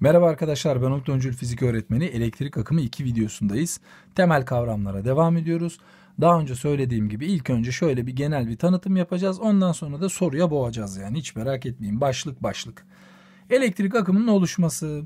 Merhaba arkadaşlar ben Umut Öncül Fizik Öğretmeni Elektrik Akımı 2 videosundayız. Temel kavramlara devam ediyoruz. Daha önce söylediğim gibi ilk önce şöyle bir genel bir tanıtım yapacağız. Ondan sonra da soruya boğacağız yani hiç merak etmeyin başlık başlık. Elektrik akımının oluşması.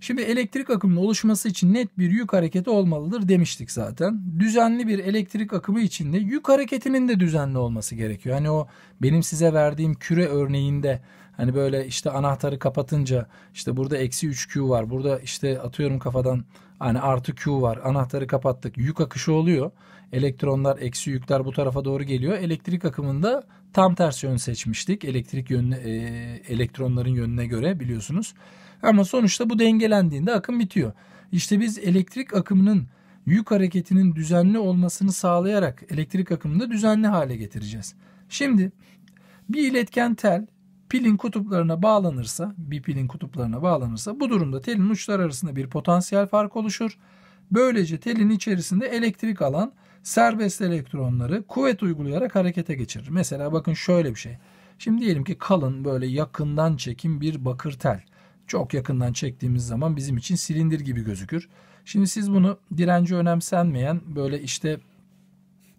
Şimdi elektrik akımının oluşması için net bir yük hareketi olmalıdır demiştik zaten. Düzenli bir elektrik akımı içinde yük hareketinin de düzenli olması gerekiyor. Hani o benim size verdiğim küre örneğinde Hani böyle işte anahtarı kapatınca işte burada eksi 3Q var. Burada işte atıyorum kafadan hani artı Q var. Anahtarı kapattık. Yük akışı oluyor. Elektronlar eksi yükler bu tarafa doğru geliyor. Elektrik akımında tam ters yön seçmiştik. Elektrik yönü e, elektronların yönüne göre biliyorsunuz. Ama sonuçta bu dengelendiğinde akım bitiyor. İşte biz elektrik akımının yük hareketinin düzenli olmasını sağlayarak elektrik akımını da düzenli hale getireceğiz. Şimdi bir iletken tel pilin kutuplarına bağlanırsa, bir pilin kutuplarına bağlanırsa bu durumda telin uçları arasında bir potansiyel fark oluşur. Böylece telin içerisinde elektrik alan serbest elektronları kuvvet uygulayarak harekete geçirir. Mesela bakın şöyle bir şey. Şimdi diyelim ki kalın böyle yakından çekim bir bakır tel. Çok yakından çektiğimiz zaman bizim için silindir gibi gözükür. Şimdi siz bunu direnci önemsenmeyen böyle işte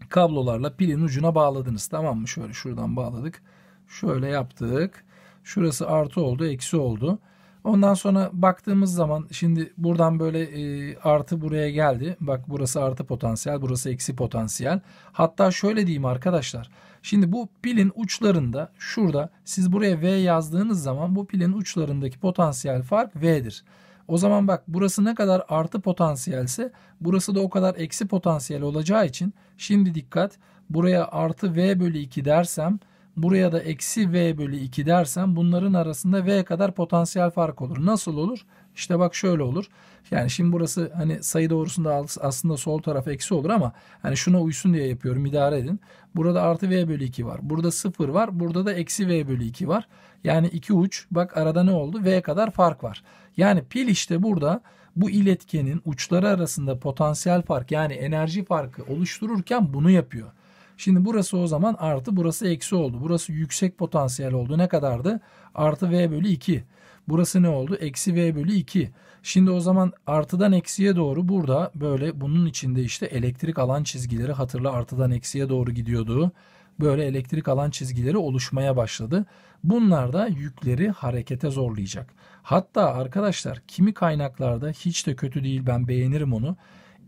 kablolarla pilin ucuna bağladınız tamam mı? Şöyle şuradan bağladık. Şöyle yaptık. Şurası artı oldu, eksi oldu. Ondan sonra baktığımız zaman şimdi buradan böyle e, artı buraya geldi. Bak burası artı potansiyel, burası eksi potansiyel. Hatta şöyle diyeyim arkadaşlar. Şimdi bu pilin uçlarında şurada siz buraya V yazdığınız zaman bu pilin uçlarındaki potansiyel fark V'dir. O zaman bak burası ne kadar artı potansiyelse burası da o kadar eksi potansiyel olacağı için şimdi dikkat buraya artı V bölü 2 dersem Buraya da eksi v bölü 2 dersen bunların arasında v kadar potansiyel fark olur. Nasıl olur? İşte bak şöyle olur. Yani şimdi burası hani sayı doğrusunda aslında sol taraf eksi olur ama hani şuna uysun diye yapıyorum idare edin. Burada artı v bölü 2 var. Burada 0 var. Burada da eksi v bölü 2 var. Yani iki uç bak arada ne oldu? V kadar fark var. Yani pil işte burada bu iletkenin uçları arasında potansiyel fark yani enerji farkı oluştururken bunu yapıyor. Şimdi burası o zaman artı burası eksi oldu. Burası yüksek potansiyel oldu. Ne kadardı? Artı V bölü 2. Burası ne oldu? Eksi V bölü 2. Şimdi o zaman artıdan eksiye doğru burada böyle bunun içinde işte elektrik alan çizgileri hatırla artıdan eksiye doğru gidiyordu. Böyle elektrik alan çizgileri oluşmaya başladı. Bunlar da yükleri harekete zorlayacak. Hatta arkadaşlar kimi kaynaklarda hiç de kötü değil ben beğenirim onu.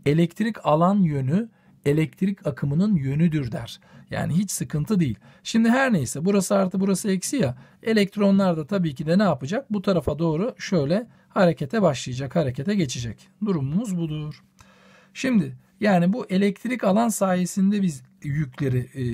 Elektrik alan yönü elektrik akımının yönüdür der. Yani hiç sıkıntı değil. Şimdi her neyse burası artı burası eksi ya elektronlar da tabii ki de ne yapacak? Bu tarafa doğru şöyle harekete başlayacak, harekete geçecek. Durumumuz budur. Şimdi yani bu elektrik alan sayesinde biz yükleri e,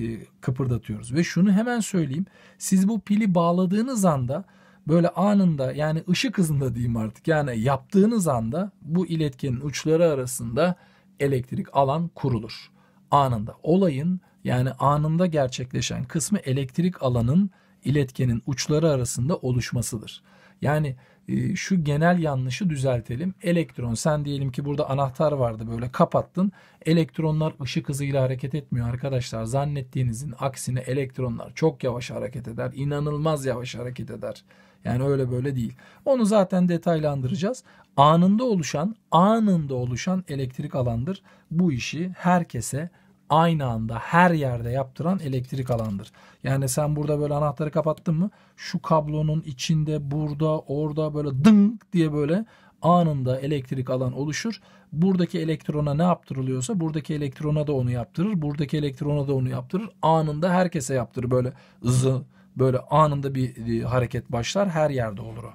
kıpırdatıyoruz. Ve şunu hemen söyleyeyim. Siz bu pili bağladığınız anda böyle anında yani ışık hızında diyeyim artık yani yaptığınız anda bu iletkenin uçları arasında elektrik alan kurulur. Anında olayın yani anında gerçekleşen kısmı elektrik alanın iletkenin uçları arasında oluşmasıdır. Yani e, şu genel yanlışı düzeltelim. Elektron sen diyelim ki burada anahtar vardı böyle kapattın. Elektronlar ışık hızıyla hareket etmiyor arkadaşlar. Zannettiğinizin aksine elektronlar çok yavaş hareket eder. İnanılmaz yavaş hareket eder. Yani öyle böyle değil. Onu zaten detaylandıracağız. Anında oluşan, anında oluşan elektrik alandır. Bu işi herkese aynı anda her yerde yaptıran elektrik alandır. Yani sen burada böyle anahtarı kapattın mı şu kablonun içinde burada orada böyle dınk diye böyle anında elektrik alan oluşur. Buradaki elektrona ne yaptırılıyorsa buradaki elektrona da onu yaptırır. Buradaki elektrona da onu yaptırır. Anında herkese yaptırır böyle zı Böyle anında bir hareket başlar her yerde olur o.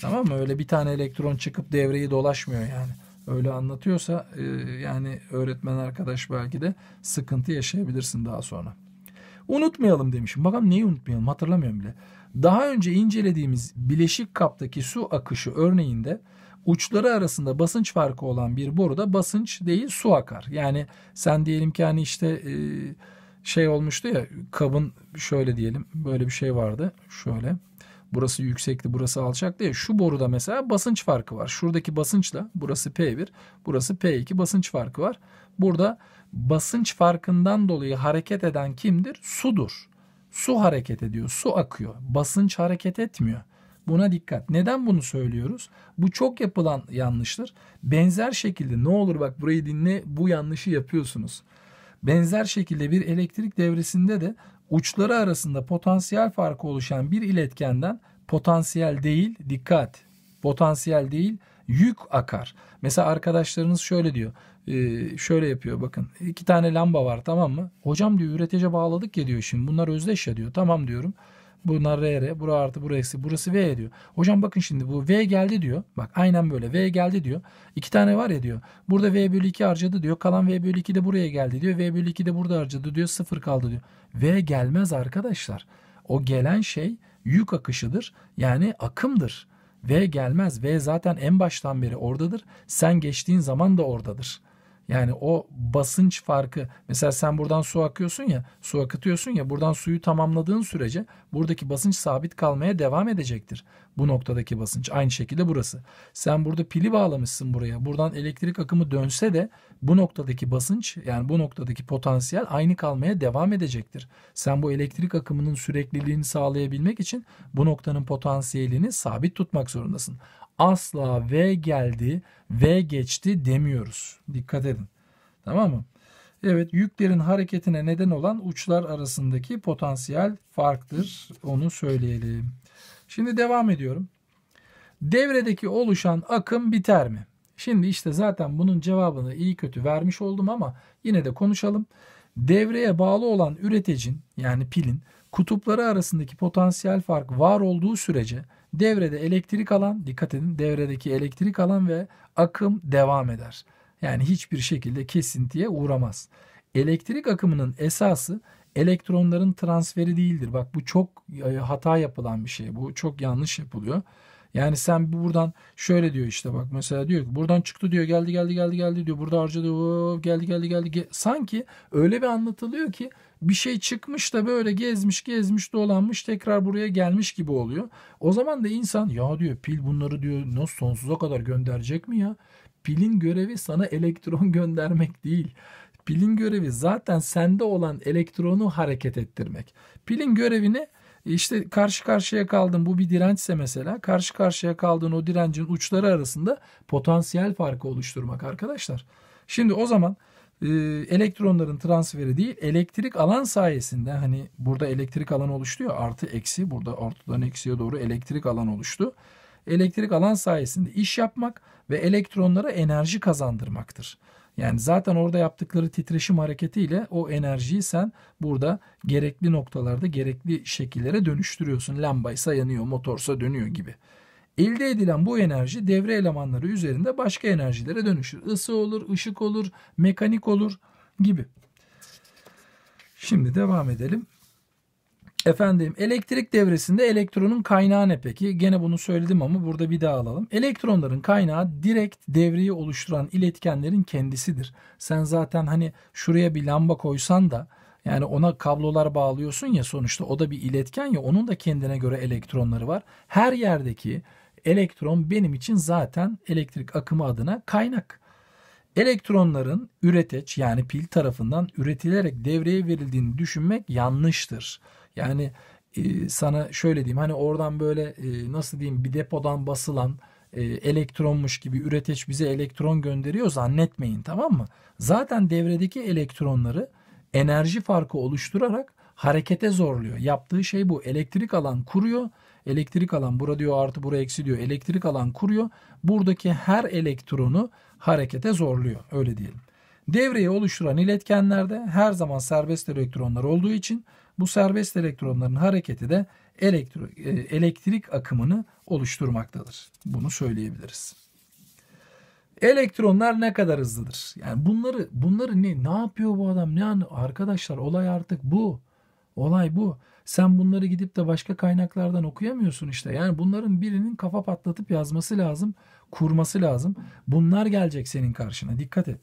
Tamam mı? Öyle bir tane elektron çıkıp devreyi dolaşmıyor yani. Öyle anlatıyorsa e, yani öğretmen arkadaş belki de sıkıntı yaşayabilirsin daha sonra. Unutmayalım demişim. Bakalım neyi unutmayalım hatırlamıyorum bile. Daha önce incelediğimiz bileşik kaptaki su akışı örneğinde uçları arasında basınç farkı olan bir boruda basınç değil su akar. Yani sen diyelim ki hani işte... E, şey olmuştu ya kabın şöyle diyelim böyle bir şey vardı şöyle burası yüksekti burası alçaktı ya şu boruda mesela basınç farkı var. Şuradaki basınçla burası P1 burası P2 basınç farkı var. Burada basınç farkından dolayı hareket eden kimdir? Sudur. Su hareket ediyor su akıyor basınç hareket etmiyor. Buna dikkat. Neden bunu söylüyoruz? Bu çok yapılan yanlıştır. Benzer şekilde ne olur bak burayı dinle bu yanlışı yapıyorsunuz. Benzer şekilde bir elektrik devresinde de uçları arasında potansiyel farkı oluşan bir iletkenden potansiyel değil dikkat potansiyel değil yük akar. Mesela arkadaşlarınız şöyle diyor e, şöyle yapıyor bakın iki tane lamba var tamam mı? Hocam diyor üretece bağladık ya diyor şimdi bunlar özdeş ya diyor tamam diyorum. Bunlar R R. Bura artı bura eksi. Burası V diyor. Hocam bakın şimdi bu V geldi diyor. Bak aynen böyle V geldi diyor. İki tane var ya diyor. Burada V bölü 2 harcadı diyor. Kalan V bölü 2 de buraya geldi diyor. V bölü 2 de burada harcadı diyor. Sıfır kaldı diyor. V gelmez arkadaşlar. O gelen şey yük akışıdır. Yani akımdır. V gelmez. V zaten en baştan beri oradadır. Sen geçtiğin zaman da oradadır. Yani o basınç farkı mesela sen buradan su akıyorsun ya su akıtıyorsun ya buradan suyu tamamladığın sürece buradaki basınç sabit kalmaya devam edecektir. Bu noktadaki basınç aynı şekilde burası. Sen burada pili bağlamışsın buraya buradan elektrik akımı dönse de bu noktadaki basınç yani bu noktadaki potansiyel aynı kalmaya devam edecektir. Sen bu elektrik akımının sürekliliğini sağlayabilmek için bu noktanın potansiyelini sabit tutmak zorundasın asla V geldi, V geçti demiyoruz. Dikkat edin. Tamam mı? Evet yüklerin hareketine neden olan uçlar arasındaki potansiyel farktır. Onu söyleyelim. Şimdi devam ediyorum. Devredeki oluşan akım biter mi? Şimdi işte zaten bunun cevabını iyi kötü vermiş oldum ama yine de konuşalım. Devreye bağlı olan üretecin yani pilin kutupları arasındaki potansiyel fark var olduğu sürece Devrede elektrik alan, dikkat edin devredeki elektrik alan ve akım devam eder. Yani hiçbir şekilde kesintiye uğramaz. Elektrik akımının esası elektronların transferi değildir. Bak bu çok e, hata yapılan bir şey. Bu çok yanlış yapılıyor. Yani sen buradan şöyle diyor işte bak mesela diyor ki buradan çıktı diyor geldi geldi geldi geldi diyor burada harcadı o geldi geldi geldi sanki öyle bir anlatılıyor ki bir şey çıkmış da böyle gezmiş gezmiş dolanmış tekrar buraya gelmiş gibi oluyor. O zaman da insan ya diyor pil bunları diyor nasıl sonsuza kadar gönderecek mi ya? Pilin görevi sana elektron göndermek değil. Pilin görevi zaten sende olan elektronu hareket ettirmek. Pilin görevini işte karşı karşıya kaldın bu bir dirençse mesela karşı karşıya kaldığın o direncin uçları arasında potansiyel farkı oluşturmak arkadaşlar. Şimdi o zaman e, elektronların transferi değil elektrik alan sayesinde hani burada elektrik alan oluştu artı eksi burada ortadan eksiye doğru elektrik alan oluştu. Elektrik alan sayesinde iş yapmak ve elektronlara enerji kazandırmaktır. Yani zaten orada yaptıkları titreşim hareketiyle o enerjiyi sen burada gerekli noktalarda gerekli şekillere dönüştürüyorsun. Lambaysa yanıyor, motorsa dönüyor gibi. Elde edilen bu enerji devre elemanları üzerinde başka enerjilere dönüşür. Isı olur, ışık olur, mekanik olur gibi. Şimdi devam edelim. Efendim elektrik devresinde elektronun kaynağı ne peki? Gene bunu söyledim ama burada bir daha alalım. Elektronların kaynağı direkt devreyi oluşturan iletkenlerin kendisidir. Sen zaten hani şuraya bir lamba koysan da yani ona kablolar bağlıyorsun ya sonuçta o da bir iletken ya onun da kendine göre elektronları var. Her yerdeki elektron benim için zaten elektrik akımı adına kaynak. Elektronların üreteç yani pil tarafından üretilerek devreye verildiğini düşünmek yanlıştır. Yani e, sana şöyle diyeyim hani oradan böyle e, nasıl diyeyim bir depodan basılan e, elektronmuş gibi üreteç bize elektron gönderiyor zannetmeyin tamam mı? Zaten devredeki elektronları enerji farkı oluşturarak harekete zorluyor. Yaptığı şey bu. Elektrik alan kuruyor. Elektrik alan bura diyor artı bura eksi diyor. Elektrik alan kuruyor. Buradaki her elektronu harekete zorluyor. Öyle diyelim. Devreyi oluşturan iletkenlerde her zaman serbest elektronlar olduğu için bu serbest elektronların hareketi de elektro, e, elektrik akımını oluşturmaktadır. Bunu söyleyebiliriz. Elektronlar ne kadar hızlıdır? Yani bunları bunları ne ne yapıyor bu adam? Ne an arkadaşlar olay artık bu. Olay bu. Sen bunları gidip de başka kaynaklardan okuyamıyorsun işte. Yani bunların birinin kafa patlatıp yazması lazım, kurması lazım. Bunlar gelecek senin karşına. Dikkat et.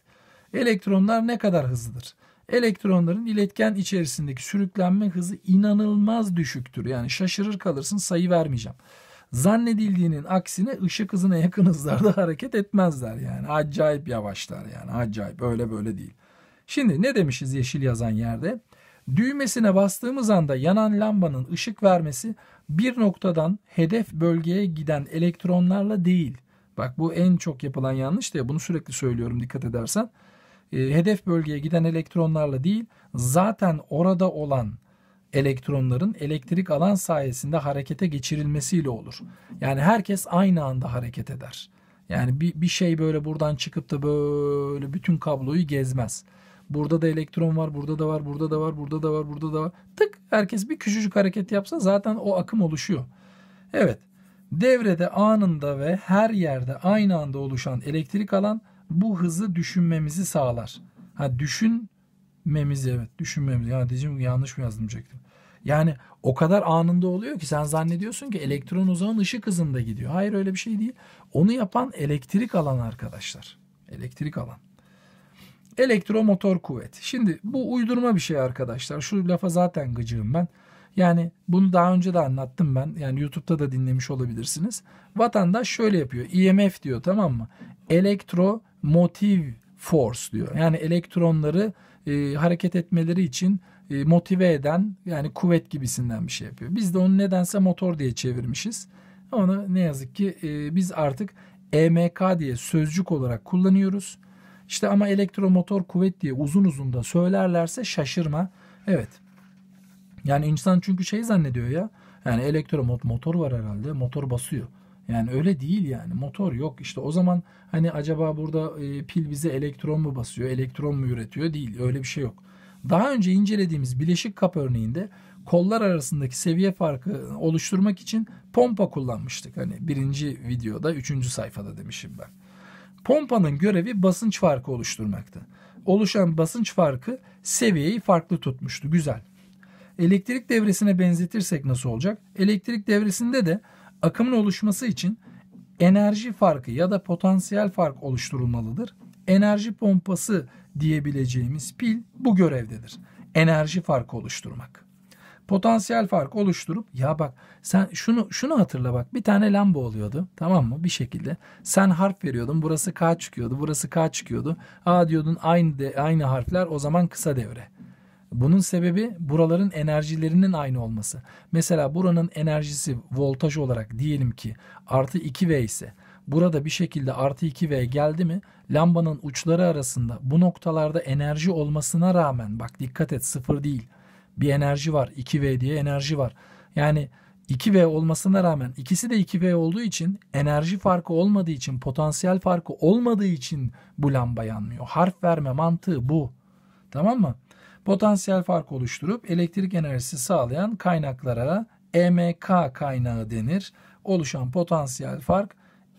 Elektronlar ne kadar hızlıdır? Elektronların iletken içerisindeki sürüklenme hızı inanılmaz düşüktür. Yani şaşırır kalırsın sayı vermeyeceğim. Zannedildiğinin aksine ışık hızına yakın hızlarda hareket etmezler yani. Acayip yavaşlar yani acayip öyle böyle değil. Şimdi ne demişiz yeşil yazan yerde? Düğmesine bastığımız anda yanan lambanın ışık vermesi bir noktadan hedef bölgeye giden elektronlarla değil. Bak bu en çok yapılan yanlış diye bunu sürekli söylüyorum dikkat edersen. E, hedef bölgeye giden elektronlarla değil zaten orada olan elektronların elektrik alan sayesinde harekete geçirilmesiyle olur. Yani herkes aynı anda hareket eder. Yani bir, bir şey böyle buradan çıkıp da böyle bütün kabloyu gezmez. Burada da elektron var, burada da var, burada da var, burada da var, burada da var. Tık herkes bir küçücük hareket yapsa zaten o akım oluşuyor. Evet. Devrede anında ve her yerde aynı anda oluşan elektrik alan bu hızı düşünmemizi sağlar. Ha düşünmemizi evet düşünmemizi. Ya diyeceğim yanlış mı yazdım diyecektim. Yani o kadar anında oluyor ki sen zannediyorsun ki elektron o zaman ışık hızında gidiyor. Hayır öyle bir şey değil. Onu yapan elektrik alan arkadaşlar. Elektrik alan. Elektromotor kuvvet. Şimdi bu uydurma bir şey arkadaşlar. Şu lafa zaten gıcığım ben. Yani bunu daha önce de anlattım ben. Yani YouTube'da da dinlemiş olabilirsiniz. Vatandaş şöyle yapıyor. EMF diyor tamam mı? Elektro motiv force diyor. Yani elektronları e, hareket etmeleri için e, motive eden yani kuvvet gibisinden bir şey yapıyor. Biz de onu nedense motor diye çevirmişiz. Onu ne yazık ki e, biz artık EMK diye sözcük olarak kullanıyoruz. İşte ama elektromotor kuvvet diye uzun uzun da söylerlerse şaşırma. Evet. Yani insan çünkü şey zannediyor ya. Yani elektromotor motor var herhalde. Motor basıyor. Yani öyle değil yani motor yok işte o zaman hani acaba burada e, pil bize elektron mu basıyor elektron mu üretiyor değil öyle bir şey yok. Daha önce incelediğimiz bileşik kap örneğinde kollar arasındaki seviye farkı oluşturmak için pompa kullanmıştık. Hani birinci videoda üçüncü sayfada demişim ben. Pompanın görevi basınç farkı oluşturmaktı. Oluşan basınç farkı seviyeyi farklı tutmuştu. Güzel. Elektrik devresine benzetirsek nasıl olacak? Elektrik devresinde de Akımın oluşması için enerji farkı ya da potansiyel fark oluşturulmalıdır. Enerji pompası diyebileceğimiz pil bu görevdedir. Enerji farkı oluşturmak. Potansiyel fark oluşturup ya bak sen şunu şunu hatırla bak bir tane lamba oluyordu tamam mı bir şekilde sen harf veriyordun burası K çıkıyordu burası K çıkıyordu A diyordun aynı de, aynı harfler o zaman kısa devre bunun sebebi buraların enerjilerinin aynı olması. Mesela buranın enerjisi voltaj olarak diyelim ki artı 2V ise burada bir şekilde artı 2V geldi mi lambanın uçları arasında bu noktalarda enerji olmasına rağmen bak dikkat et sıfır değil bir enerji var 2V diye enerji var. Yani 2V olmasına rağmen ikisi de 2V olduğu için enerji farkı olmadığı için potansiyel farkı olmadığı için bu lamba yanmıyor. Harf verme mantığı bu. Tamam mı? potansiyel fark oluşturup elektrik enerjisi sağlayan kaynaklara EMK kaynağı denir. Oluşan potansiyel fark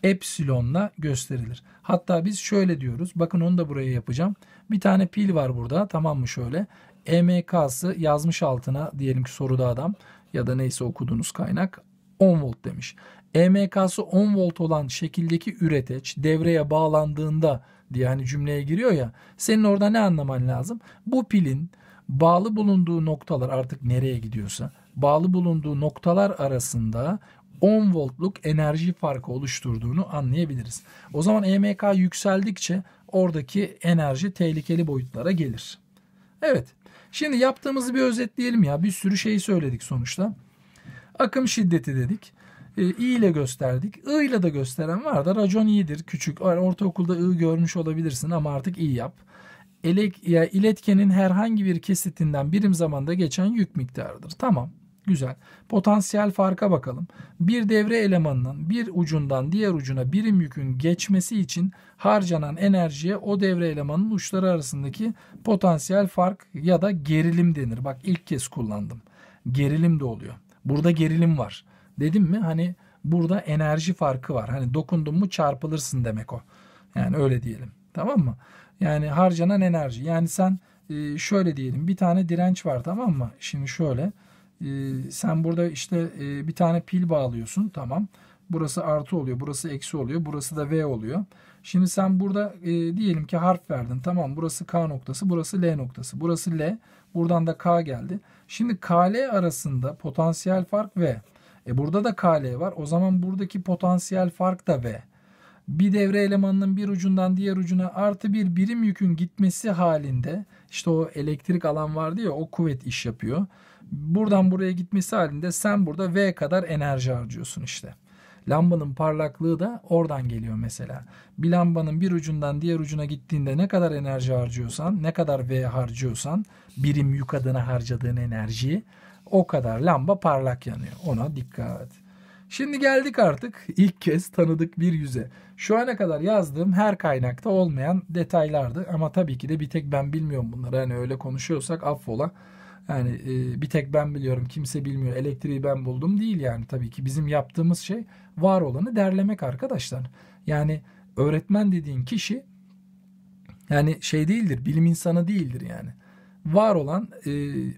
epsilonla gösterilir. Hatta biz şöyle diyoruz. Bakın onu da buraya yapacağım. Bir tane pil var burada tamam mı şöyle. EMK'sı yazmış altına diyelim ki soruda adam ya da neyse okuduğunuz kaynak 10 volt demiş. EMK'sı 10 volt olan şekildeki üreteç devreye bağlandığında diye hani cümleye giriyor ya. Senin orada ne anlaman lazım? Bu pilin bağlı bulunduğu noktalar artık nereye gidiyorsa bağlı bulunduğu noktalar arasında 10 voltluk enerji farkı oluşturduğunu anlayabiliriz. O zaman EMK yükseldikçe oradaki enerji tehlikeli boyutlara gelir. Evet. Şimdi yaptığımızı bir özetleyelim ya. Bir sürü şey söyledik sonuçta. Akım şiddeti dedik e, i ile gösterdik. I ile de gösteren var da racon iyidir, Küçük. ortaokulda i görmüş olabilirsin ama artık i yap. Elek, ya iletkenin herhangi bir kesitinden birim zamanda geçen yük miktarıdır. Tamam. Güzel. Potansiyel farka bakalım. Bir devre elemanının bir ucundan diğer ucuna birim yükün geçmesi için harcanan enerjiye o devre elemanının uçları arasındaki potansiyel fark ya da gerilim denir. Bak ilk kez kullandım. Gerilim de oluyor. Burada gerilim var. Dedim mi hani burada enerji farkı var. Hani dokundun mu çarpılırsın demek o. Yani öyle diyelim. Tamam mı? Yani harcanan enerji. Yani sen e, şöyle diyelim bir tane direnç var tamam mı? Şimdi şöyle e, sen burada işte e, bir tane pil bağlıyorsun tamam. Burası artı oluyor, burası eksi oluyor, burası da V oluyor. Şimdi sen burada e, diyelim ki harf verdin. Tamam burası K noktası, burası L noktası. Burası L, buradan da K geldi. Şimdi KL arasında potansiyel fark V. E burada da KL var. O zaman buradaki potansiyel fark da V. Bir devre elemanının bir ucundan diğer ucuna artı bir birim yükün gitmesi halinde işte o elektrik alan vardı ya o kuvvet iş yapıyor. Buradan buraya gitmesi halinde sen burada V kadar enerji harcıyorsun işte. Lambanın parlaklığı da oradan geliyor mesela. Bir lambanın bir ucundan diğer ucuna gittiğinde ne kadar enerji harcıyorsan, ne kadar V harcıyorsan, birim yük adına harcadığın enerjiyi o kadar lamba parlak yanıyor. Ona dikkat. Şimdi geldik artık ilk kez tanıdık bir yüze. Şu ana kadar yazdığım her kaynakta olmayan detaylardı. Ama tabii ki de bir tek ben bilmiyorum bunları. Hani öyle konuşuyorsak affola. Yani e, bir tek ben biliyorum kimse bilmiyor elektriği ben buldum değil yani tabii ki bizim yaptığımız şey var olanı derlemek arkadaşlar. Yani öğretmen dediğin kişi yani şey değildir bilim insanı değildir yani var olan e,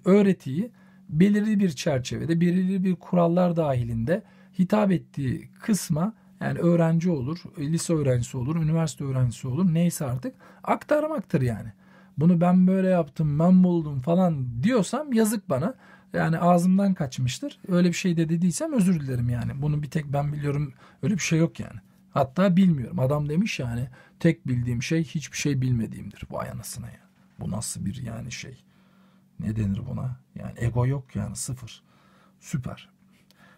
öğretiyi belirli bir çerçevede, belirli bir kurallar dahilinde hitap ettiği kısma yani öğrenci olur, e, lise öğrencisi olur, üniversite öğrencisi olur neyse artık aktarmaktır yani. Bunu ben böyle yaptım, ben buldum falan diyorsam yazık bana. Yani ağzımdan kaçmıştır. Öyle bir şey de dediysem özür dilerim yani. Bunu bir tek ben biliyorum. Öyle bir şey yok yani. Hatta bilmiyorum. Adam demiş yani tek bildiğim şey hiçbir şey bilmediğimdir. Vay anasına ya. Bu nasıl bir yani şey ne denir buna? Yani ego yok yani sıfır. Süper.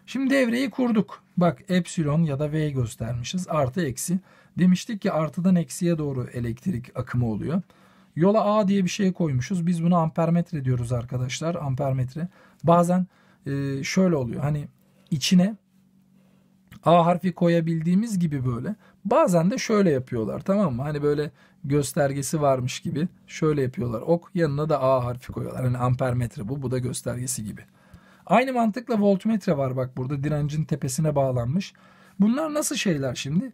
Şimdi devreyi kurduk. Bak epsilon ya da V göstermişiz. Artı eksi. Demiştik ki artıdan eksiye doğru elektrik akımı oluyor. Yola A diye bir şey koymuşuz. Biz bunu ampermetre diyoruz arkadaşlar. Ampermetre. Bazen e, şöyle oluyor. Hani içine A harfi koyabildiğimiz gibi böyle. Bazen de şöyle yapıyorlar tamam mı? Hani böyle göstergesi varmış gibi şöyle yapıyorlar. Ok yanına da A harfi koyuyorlar. Hani ampermetre bu. Bu da göstergesi gibi. Aynı mantıkla voltmetre var bak burada direncin tepesine bağlanmış. Bunlar nasıl şeyler şimdi?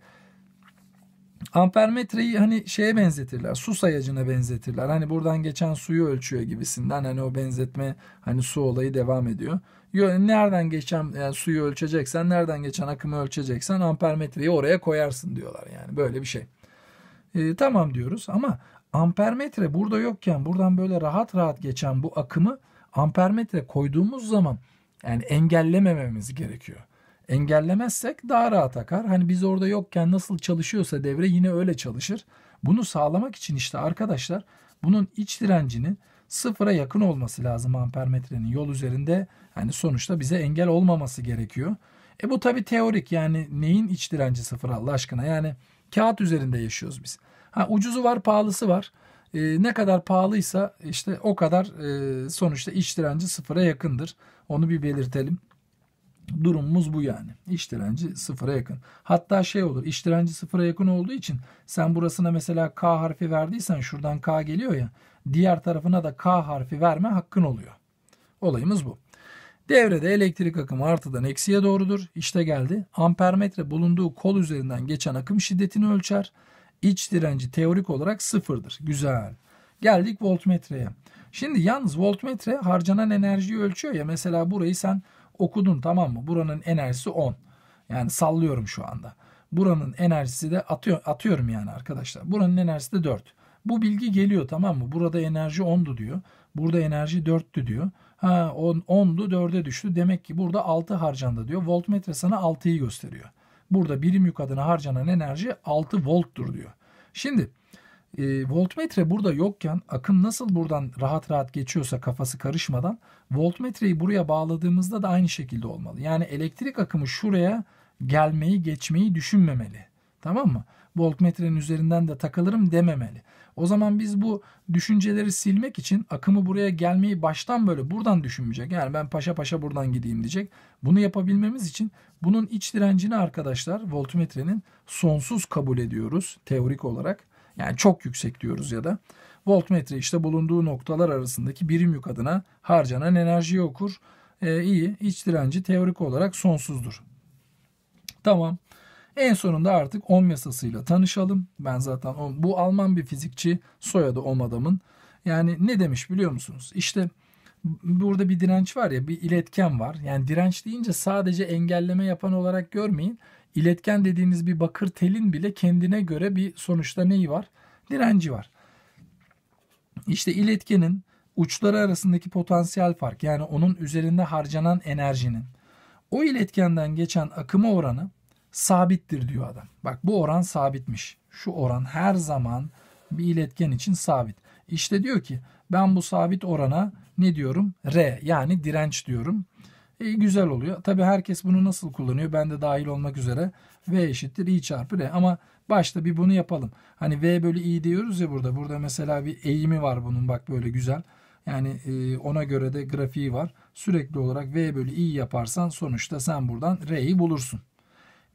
ampermetreyi hani şeye benzetirler. Su sayacına benzetirler. Hani buradan geçen suyu ölçüyor gibisinden hani o benzetme hani su olayı devam ediyor. Nereden geçen yani suyu ölçeceksen, nereden geçen akımı ölçeceksen ampermetreyi oraya koyarsın diyorlar yani böyle bir şey. E, tamam diyoruz ama ampermetre burada yokken buradan böyle rahat rahat geçen bu akımı ampermetre koyduğumuz zaman yani engellemememiz gerekiyor engellemezsek daha rahat akar. Hani biz orada yokken nasıl çalışıyorsa devre yine öyle çalışır. Bunu sağlamak için işte arkadaşlar bunun iç direncinin sıfıra yakın olması lazım ampermetrenin yol üzerinde. Hani sonuçta bize engel olmaması gerekiyor. E bu tabi teorik yani neyin iç direnci sıfır Allah aşkına yani kağıt üzerinde yaşıyoruz biz. Ha ucuzu var pahalısı var. E, ne kadar pahalıysa işte o kadar e, sonuçta iç direnci sıfıra yakındır. Onu bir belirtelim. Durumumuz bu yani. İş direnci sıfıra yakın. Hatta şey olur iş direnci sıfıra yakın olduğu için sen burasına mesela K harfi verdiysen şuradan K geliyor ya diğer tarafına da K harfi verme hakkın oluyor. Olayımız bu. Devrede elektrik akımı artıdan eksiye doğrudur. İşte geldi. Ampermetre bulunduğu kol üzerinden geçen akım şiddetini ölçer. İç direnci teorik olarak sıfırdır. Güzel. Geldik voltmetreye. Şimdi yalnız voltmetre harcanan enerjiyi ölçüyor ya. Mesela burayı sen okudun tamam mı? Buranın enerjisi 10. Yani sallıyorum şu anda. Buranın enerjisi de atıyor, atıyorum yani arkadaşlar. Buranın enerjisi de 4. Bu bilgi geliyor tamam mı? Burada enerji 10'du diyor. Burada enerji 4'tü diyor. Ha 10, 10'du 4'e düştü. Demek ki burada 6 harcandı diyor. Voltmetre sana 6'yı gösteriyor. Burada birim yük adına harcanan enerji 6 volttur diyor. Şimdi e, voltmetre burada yokken akım nasıl buradan rahat rahat geçiyorsa kafası karışmadan voltmetreyi buraya bağladığımızda da aynı şekilde olmalı. Yani elektrik akımı şuraya gelmeyi geçmeyi düşünmemeli. Tamam mı? Voltmetrenin üzerinden de takılırım dememeli. O zaman biz bu düşünceleri silmek için akımı buraya gelmeyi baştan böyle buradan düşünmeyecek. Yani ben paşa paşa buradan gideyim diyecek. Bunu yapabilmemiz için bunun iç direncini arkadaşlar voltmetrenin sonsuz kabul ediyoruz teorik olarak. Yani çok yüksek diyoruz ya da. Voltmetre işte bulunduğu noktalar arasındaki birim yük adına harcanan enerjiyi okur. E, iyi. İç direnci teorik olarak sonsuzdur. Tamam. En sonunda artık ohm yasasıyla tanışalım. Ben zaten bu Alman bir fizikçi soyadı ohm adamın. Yani ne demiş biliyor musunuz? İşte burada bir direnç var ya bir iletken var. Yani direnç deyince sadece engelleme yapan olarak görmeyin iletken dediğiniz bir bakır telin bile kendine göre bir sonuçta neyi var? Direnci var. İşte iletkenin uçları arasındaki potansiyel fark yani onun üzerinde harcanan enerjinin o iletkenden geçen akıma oranı sabittir diyor adam. Bak bu oran sabitmiş. Şu oran her zaman bir iletken için sabit. İşte diyor ki ben bu sabit orana ne diyorum? R yani direnç diyorum e, güzel oluyor. Tabii herkes bunu nasıl kullanıyor? Ben de dahil olmak üzere V eşittir I çarpı R. Ama başta bir bunu yapalım. Hani V bölü I diyoruz ya burada. Burada mesela bir eğimi var bunun bak böyle güzel. Yani e, ona göre de grafiği var. Sürekli olarak V bölü I yaparsan sonuçta sen buradan R'yi bulursun.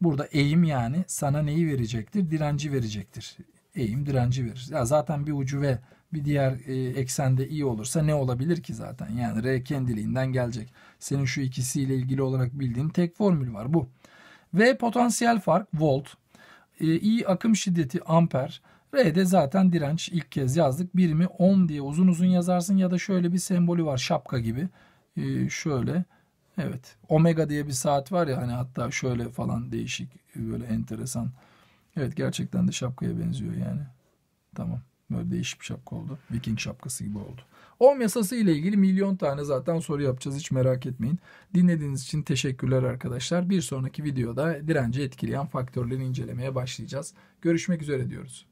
Burada eğim yani sana neyi verecektir? Direnci verecektir. Eğim direnci verir. Ya zaten bir ucu V bir diğer e, eksende iyi olursa ne olabilir ki zaten? Yani R kendiliğinden gelecek. Senin şu ikisiyle ilgili olarak bildiğin tek formül var bu. V potansiyel fark volt. E, I akım şiddeti amper. r de zaten direnç ilk kez yazdık. Birimi 10 diye uzun uzun yazarsın ya da şöyle bir sembolü var şapka gibi. E, şöyle evet omega diye bir saat var ya hani hatta şöyle falan değişik böyle enteresan. Evet gerçekten de şapkaya benziyor yani. Tamam. Böyle değişik bir şapka oldu. Viking şapkası gibi oldu. Ohm yasası ile ilgili milyon tane zaten soru yapacağız hiç merak etmeyin. Dinlediğiniz için teşekkürler arkadaşlar. Bir sonraki videoda direnci etkileyen faktörleri incelemeye başlayacağız. Görüşmek üzere diyoruz.